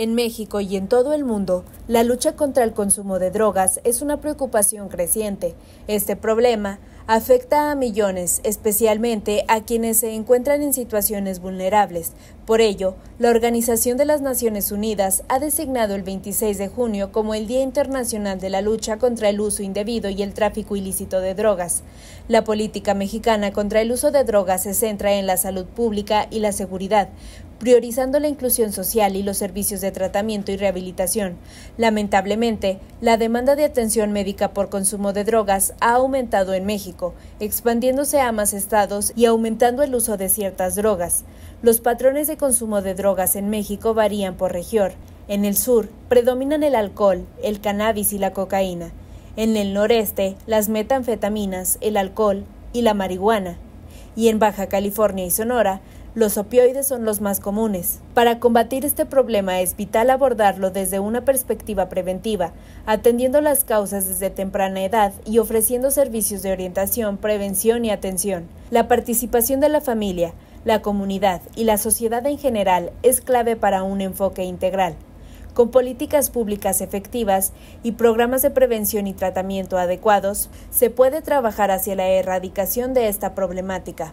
En México y en todo el mundo, la lucha contra el consumo de drogas es una preocupación creciente. Este problema afecta a millones, especialmente a quienes se encuentran en situaciones vulnerables. Por ello, la Organización de las Naciones Unidas ha designado el 26 de junio como el Día Internacional de la Lucha contra el Uso Indebido y el Tráfico Ilícito de Drogas. La política mexicana contra el uso de drogas se centra en la salud pública y la seguridad, priorizando la inclusión social y los servicios de tratamiento y rehabilitación. Lamentablemente, la demanda de atención médica por consumo de drogas ha aumentado en México, expandiéndose a más estados y aumentando el uso de ciertas drogas. Los patrones de consumo de drogas en México varían por región. En el sur predominan el alcohol, el cannabis y la cocaína. En el noreste, las metanfetaminas, el alcohol y la marihuana. Y en Baja California y Sonora, los opioides son los más comunes. Para combatir este problema es vital abordarlo desde una perspectiva preventiva, atendiendo las causas desde temprana edad y ofreciendo servicios de orientación, prevención y atención. La participación de la familia, la comunidad y la sociedad en general es clave para un enfoque integral. Con políticas públicas efectivas y programas de prevención y tratamiento adecuados, se puede trabajar hacia la erradicación de esta problemática.